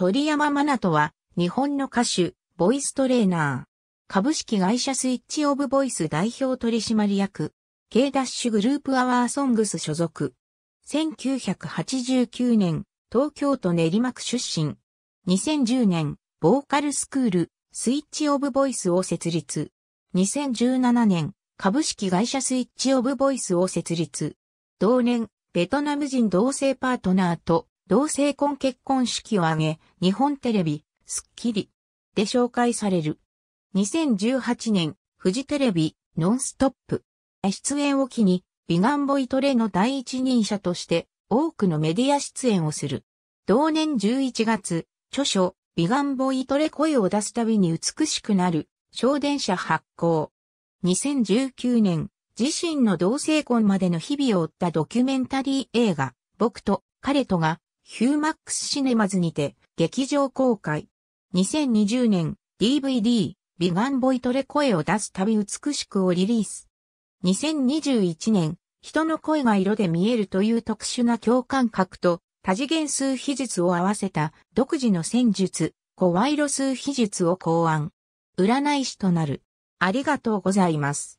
鳥山真奈とは、日本の歌手、ボイストレーナー。株式会社スイッチオブボイス代表取締役、K ダッシュグループアワーソングス所属。1989年、東京都練馬区出身。2010年、ボーカルスクール、スイッチオブボイスを設立。2017年、株式会社スイッチオブボイスを設立。同年、ベトナム人同性パートナーと同性婚結婚式を挙げ、日本テレビ、スッキリで紹介される。2018年、フジテレビ、ノンストップ。出演を機に、美顔ボイトレの第一人者として、多くのメディア出演をする。同年11月、著書、美顔ボイトレ声を出すたびに美しくなる、小電車発行。2019年、自身の同性婚までの日々を追ったドキュメンタリー映画、僕と彼とがヒューマックスシネマズにて劇場公開。2020年 DVD ビガンボイトレ声を出す旅美しくをリリース。2021年人の声が色で見えるという特殊な共感覚と多次元数比術を合わせた独自の戦術、コワイロ数比術を考案。占い師となる。ありがとうございます。